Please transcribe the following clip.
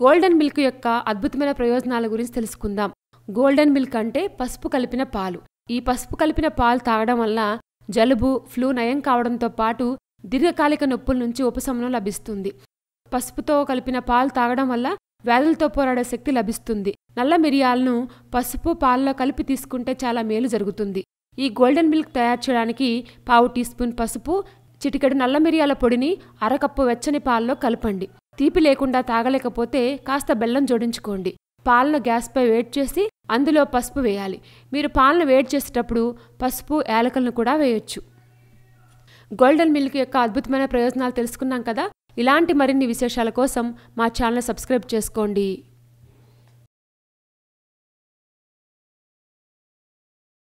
golden milk యొక్క అద్భుతమైన ప్రయోజనాల గురించి తెలుసుకుందాం గోల్డెన్ మిల్క్ అంటే పసుపు కలిపిన పాలు ఈ పసుపు కలిపిన పాలు తాగడం వల్ల జలుబు ఫ్లూ నయం కావడంతో పాటు దీర్ఘకాలిక నొప్పుల నుంచి ఉపశమనం లభిస్తుంది పసుపుతో కలిపిన పాలు తాగడం వల్ల వ్యాధులతో పోరాడే శక్తి లభిస్తుంది నల్ల మిరియాలను పసుపు పాలలో కలిపి తీసుకుంటే చాలా మేలు జరుగుతుంది ఈ గోల్డెన్ మిల్క్ తయారు చేయడానికి పావు టీ స్పూన్ పసుపు చిటికెడు నల్ల మిరియాల పొడిని అరకప్పు వెచ్చని పాలలో కలపండి తీపి లేకుండా తాగలేకపోతే కాస్త బెల్లం జోడించుకోండి పాలను గ్యాస్పై వేడి చేసి అందులో పసుపు వేయాలి మీరు పాలను వేడి చేసేటప్పుడు పసుపు యాలకలను కూడా వేయొచ్చు గోల్డెన్ మిల్క్ యొక్క అద్భుతమైన ప్రయోజనాలు తెలుసుకున్నాం కదా ఇలాంటి మరిన్ని విశేషాల కోసం మా ఛానల్ సబ్స్క్రైబ్ చేసుకోండి